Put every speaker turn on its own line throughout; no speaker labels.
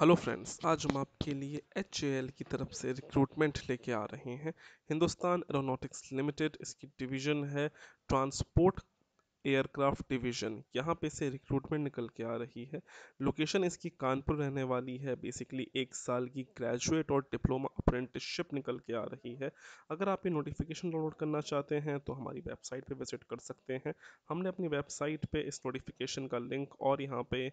hello friends आज हम आपके लिए एच की तरफ से रिक्रूटमेंट लेके आ रहे हैं हिंदुस्तान एरोनॉटिक्स लिमिटेड इसकी डिवीज़न है ट्रांसपोर्ट एयरक्राफ्ट डिवीजन यहाँ पे से रिक्रूटमेंट निकल के आ रही है लोकेशन इसकी कानपुर रहने वाली है बेसिकली एक साल की ग्रेजुएट और डिप्लोमा अप्रेंटिसशिप निकल के आ रही है अगर आप ये नोटिफिकेशन डाउनलोड करना चाहते हैं तो हमारी वेबसाइट पे विजिट कर सकते हैं हमने अपनी वेबसाइट पे इस नोटिफिकेशन का लिंक और यहाँ पर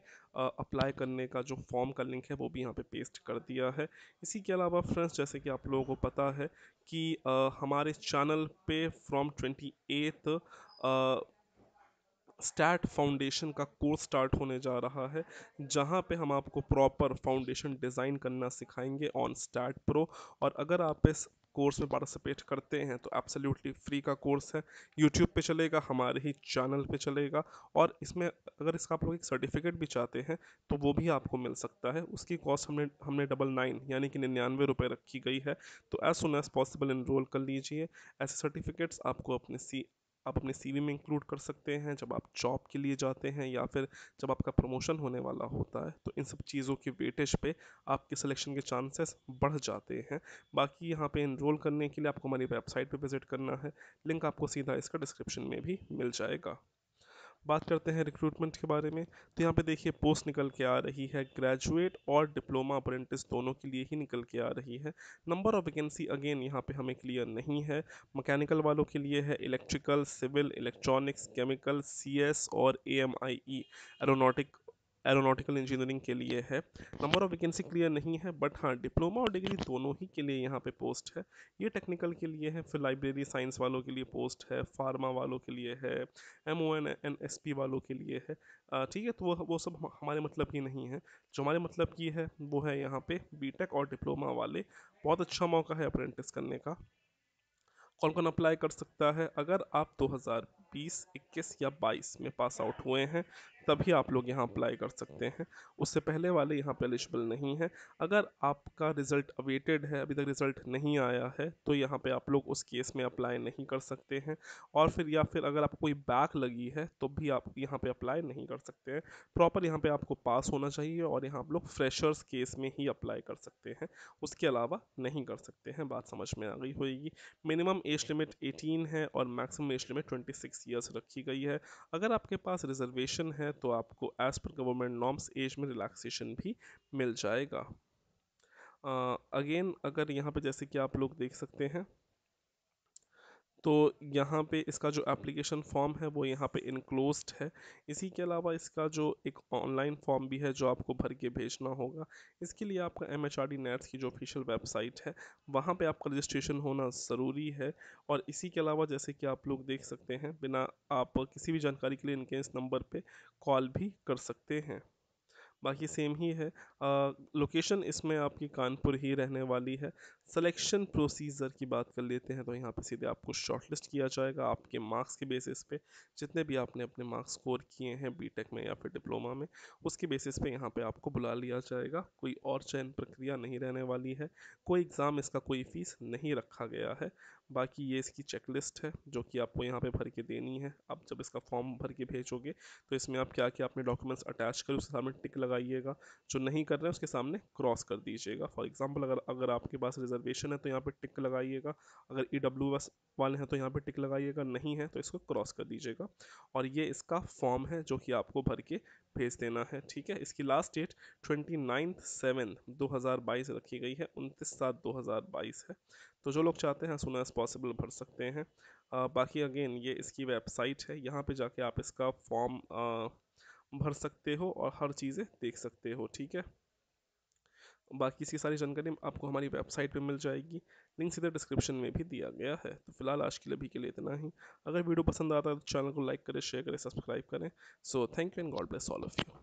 अप्लाई करने का जो फॉर्म का लिंक है वो भी यहाँ पे पेस्ट कर दिया है इसी के अलावा फ्रेंड्स जैसे कि आप लोगों को पता है कि आ, हमारे चैनल पे फ्रॉम ट्वेंटी एथ स्टैट फाउंडेशन का कोर्स स्टार्ट होने जा रहा है जहाँ पे हम आपको प्रॉपर फाउंडेशन डिज़ाइन करना सिखाएंगे ऑन स्टैट प्रो और अगर आप इस कोर्स में पार्टिसिपेट करते हैं तो एब्सोल्युटली फ्री का कोर्स है यूट्यूब पे चलेगा हमारे ही चैनल पे चलेगा और इसमें अगर इसका आप लोग एक सर्टिफिकेट भी चाहते हैं तो वो भी आपको मिल सकता है उसकी कॉस्ट हमने हमने डबल नाइन यानी कि निन्यानवे रुपये रखी गई है तो as soon as possible enroll कर लीजिए ऐसे सर्टिफिकेट्स आपको अपने सी आप अपने सी वी में इंक्लूड कर सकते हैं जब आप जॉब के लिए जाते हैं या फिर जब आपका प्रमोशन होने वाला होता है तो इन सब चीज़ों के वेटेज पे आपके सिलेक्शन के चांसेस बढ़ जाते हैं बाकी यहाँ पे इनरोल करने के लिए आपको हमारी वेबसाइट पे विजिट करना है लिंक आपको सीधा इसका डिस्क्रिप्शन में भी मिल जाएगा बात करते हैं रिक्रूटमेंट के बारे में तो यहाँ पे देखिए पोस्ट निकल के आ रही है ग्रेजुएट और डिप्लोमा अप्रेंटिस दोनों के लिए ही निकल के आ रही है नंबर ऑफ वैकेंसी अगेन यहाँ पे हमें क्लियर नहीं है मकैनिकल वालों के लिए है electrical civil electronics chemical C और A M I E aeronautic aeronautical engineering के लिए है नंबर ऑफ वैकेंसी क्लियर नहीं है बट हाँ डिप्लोमा और डिग्री दोनों ही के लिए यहाँ पे पोस्ट है ये टेक्निकल के लिए है फिर लाइब्रेरी साइंस वालों के लिए पोस्ट है फार्मा वालों के लिए है M O N N S P वालों के लिए है ठीक है तो वो वो सब हमारे मतलब की नहीं है जो हमारे मतलब की है वो है यहाँ पे बी टेक और डिप्लोमा वाले बहुत अच्छा मौका है अप्रेंटिस करने का कौन कौन अप्लाई कर सकता है अगर आप हज़ार बीस इक्कीस या बाईस में पास आउट हुए हैं तभी आप लोग यहाँ अप्लाई कर सकते हैं उससे पहले वाले यहाँ पे एलिजिबल नहीं है अगर आपका रिजल्ट अवेटेड है अभी तक रिजल्ट नहीं आया है तो यहाँ पे आप लोग उस केस में अप्लाई नहीं कर सकते हैं और फिर या फिर अगर आपको कोई बैक लगी है तो भी आप यहाँ पे अप्लाई नहीं कर सकते हैं प्रॉपर यहाँ पे आपको पास होना चाहिए और यहाँ आप लोग फ्रेशर्स केस में ही अप्लाई कर सकते हैं उसके अलावा नहीं कर सकते हैं बात समझ में आ गई होगी मिनिमम एज लिमिट एटीन है और maximum age limit twenty six six years रखी गई है अगर आपके पास रिजर्वेशन है तो आपको as per government norms age में रिलैक्सेशन भी मिल जाएगा अगेन uh, अगर यहाँ पे जैसे कि आप लोग देख सकते हैं तो यहाँ पे इसका जो एप्लीकेशन फॉर्म है वो यहाँ पे इनक्लोज्ड है इसी के अलावा इसका जो एक ऑनलाइन फॉर्म भी है जो आपको भर के भेजना होगा इसके लिए आपका M H R D nets की जो ऑफिशियल वेबसाइट है वहाँ पे आपका रजिस्ट्रेशन होना ज़रूरी है और इसी के अलावा जैसे कि आप लोग देख सकते हैं बिना आप किसी भी जानकारी के लिए इनके इस नंबर पर कॉल भी कर सकते हैं बाकी सेम ही है लोकेशन इसमें आपकी कानपुर ही रहने वाली है सिलेक्शन प्रोसीजर की बात कर लेते हैं तो यहाँ पे सीधे आपको शॉर्टलिस्ट किया जाएगा आपके मार्क्स के बेसिस पे जितने भी आपने अपने मार्क्स स्कोर किए हैं बीटेक में या फिर डिप्लोमा में उसके बेसिस पे यहाँ पे आपको बुला लिया जाएगा कोई और चयन प्रक्रिया नहीं रहने वाली है कोई एग्ज़ाम इसका कोई फ़ीस नहीं रखा गया है बाकी ये इसकी चेकलिस्ट है जो कि आपको यहाँ पे भर के देनी है आप जब इसका फॉर्म भर के भेजोगे तो इसमें आप क्या क्या अपने डॉक्यूमेंट्स अटैच करें उसके सामने टिक लगा लगाइएगा जो नहीं कर रहे हैं उसके सामने क्रॉस कर दीजिएगा फॉर एग्जाम्पल अगर अगर आपके पास रिजर्वेशन है तो यहाँ पर टिक लगाइएगा अगर ई डब्ल्यू एस वाले हैं तो यहाँ पर टिक लगाइएगा नहीं है तो इसको क्रॉस कर दीजिएगा और ये इसका फॉर्म है जो कि आपको भर के भेज देना है ठीक है इसकी last date twenty ninth seven दो हज़ार बाईस रखी गई है उनतीस सात दो हज़ार बाईस है तो जो लोग चाहते हैं सुना एज पॉसिबल भर सकते हैं आ, बाकी अगेन ये इसकी वेबसाइट है यहाँ पे जाके आप इसका फॉर्म भर सकते हो और हर चीज़ें देख सकते हो ठीक है बाकी इसकी सारी जानकारी आपको हमारी वेबसाइट पे मिल जाएगी लिंक सीधे डिस्क्रिप्शन में भी दिया गया है तो फिलहाल आज के लिए अभी के लिए इतना ही अगर वीडियो पसंद आता है तो चैनल को लाइक करें शेयर करें सब्सक्राइब करें so thank you and God bless all of you